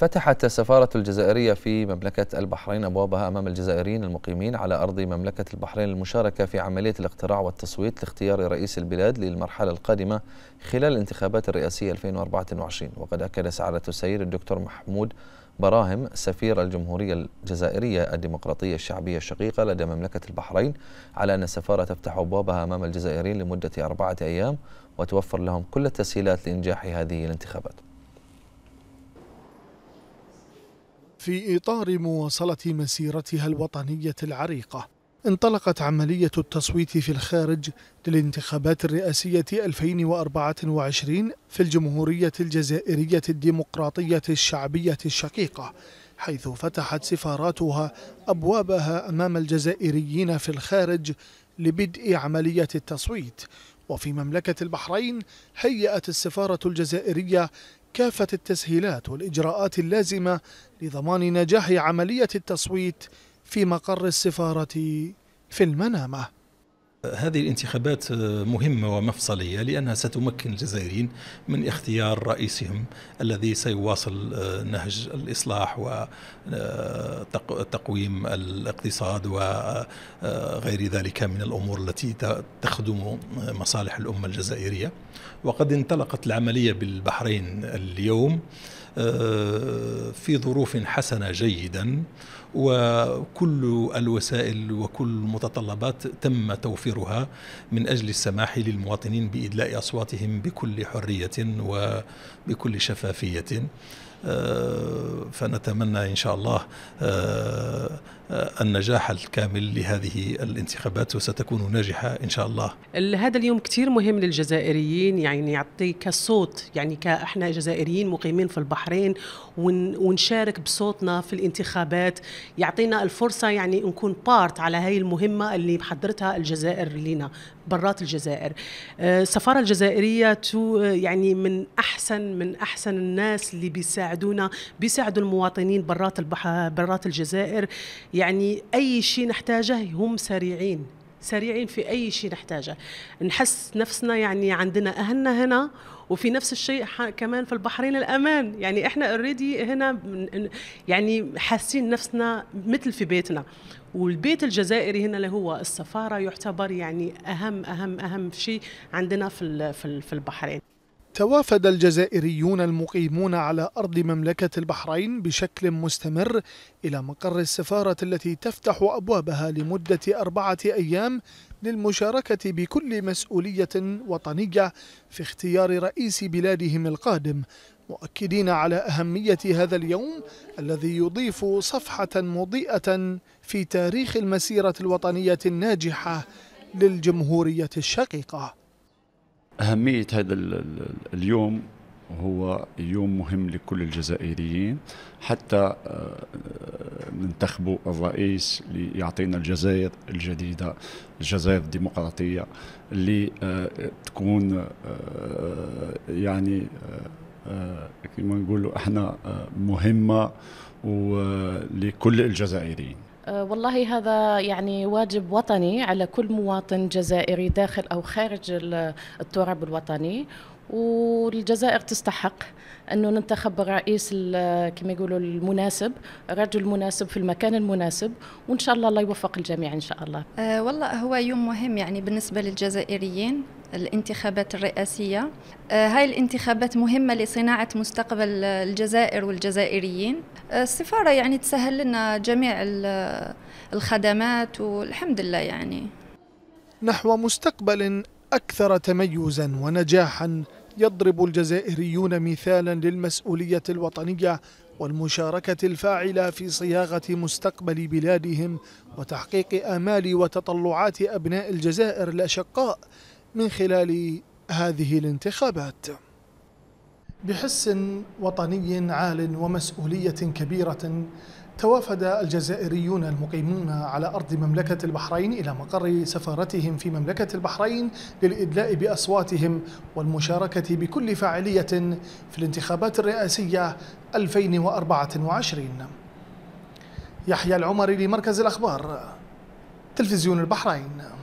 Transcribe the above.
فتحت السفارة الجزائرية في مملكة البحرين أبوابها أمام الجزائريين المقيمين على أرض مملكة البحرين المشاركة في عملية الاقتراع والتصويت لاختيار رئيس البلاد للمرحلة القادمة خلال الانتخابات الرئاسية 2024 وقد أكد سعادة السيد الدكتور محمود براهم سفير الجمهورية الجزائرية الديمقراطية الشعبية الشقيقة لدى مملكة البحرين على أن السفارة تفتح أبوابها أمام الجزائريين لمدة أربعة أيام وتوفر لهم كل التسهيلات لإنجاح هذه الانتخابات في إطار مواصلة مسيرتها الوطنية العريقة انطلقت عملية التصويت في الخارج للانتخابات الرئاسية 2024 في الجمهورية الجزائرية الديمقراطية الشعبية الشقيقة حيث فتحت سفاراتها أبوابها أمام الجزائريين في الخارج لبدء عملية التصويت وفي مملكة البحرين هيأت السفارة الجزائرية كافة التسهيلات والإجراءات اللازمة لضمان نجاح عملية التصويت في مقر السفارة في المنامة هذه الانتخابات آه، مهمة ومفصلية لأنها ستمكن الجزائريين من اختيار رئيسهم الذي سيواصل آه، نهج الإصلاح وتقويم آه، الاقتصاد وغير ذلك من الأمور التي تخدم مصالح الأمة الجزائرية وقد انطلقت العملية بالبحرين اليوم آه، في ظروف حسنه جيدا وكل الوسائل وكل المتطلبات تم توفيرها من اجل السماح للمواطنين بادلاء اصواتهم بكل حريه وبكل شفافيه آه، فنتمنى ان شاء الله آه، النجاح الكامل لهذه الانتخابات وستكون ناجحة إن شاء الله هذا اليوم كثير مهم للجزائريين يعني يعطي كصوت يعني كإحنا جزائريين مقيمين في البحرين ونشارك بصوتنا في الانتخابات يعطينا الفرصة يعني نكون بارت على هاي المهمة اللي محضرتها الجزائر لنا برات الجزائر آه، السفارة الجزائرية تو يعني من أحسن من أحسن الناس اللي بيساعدونا بيساعدوا المواطنين برات برات الجزائر يعني أي شيء نحتاجه هم سريعين سريعين في أي شيء نحتاجه نحس نفسنا يعني عندنا أهلنا هنا وفي نفس الشيء كمان في البحرين الأمان يعني إحنا اوريدي هنا يعني حاسين نفسنا مثل في بيتنا والبيت الجزائري هنا اللي هو السفارة يعتبر يعني أهم أهم أهم شيء عندنا في في البحرين توافد الجزائريون المقيمون على أرض مملكة البحرين بشكل مستمر إلى مقر السفارة التي تفتح أبوابها لمدة أربعة أيام للمشاركة بكل مسؤولية وطنية في اختيار رئيس بلادهم القادم مؤكدين على أهمية هذا اليوم الذي يضيف صفحة مضيئة في تاريخ المسيرة الوطنية الناجحة للجمهورية الشقيقة أهمية هذا اليوم هو يوم مهم لكل الجزائريين حتى آه، آه، ننتخبوا الرئيس ليعطينا الجزائر الجديدة الجزائر الديمقراطية اللي آه، تكون يعني كما نقولوا احنا مهمة ولكل الجزائريين أه، والله هذا يعني واجب وطني على كل مواطن جزائري داخل او خارج التراب الوطني والجزائر تستحق انه ننتخب الرئيس كما يقولوا المناسب الرجل المناسب في المكان المناسب وان شاء الله الله يوفق الجميع ان شاء الله أه والله هو يوم مهم يعني بالنسبه للجزائريين الانتخابات الرئاسية أه، هاي الانتخابات مهمة لصناعة مستقبل الجزائر والجزائريين أه، السفارة يعني تسهل لنا جميع الخدمات والحمد لله يعني نحو مستقبل أكثر تميزا ونجاحا يضرب الجزائريون مثالا للمسؤولية الوطنية والمشاركة الفاعلة في صياغة مستقبل بلادهم وتحقيق آمال وتطلعات أبناء الجزائر الأشقاء من خلال هذه الانتخابات بحس وطني عال ومسؤولية كبيرة توافد الجزائريون المقيمون على أرض مملكة البحرين إلى مقر سفارتهم في مملكة البحرين للإدلاء بأصواتهم والمشاركة بكل فاعلية في الانتخابات الرئاسية 2024 يحيى العمر لمركز الأخبار تلفزيون البحرين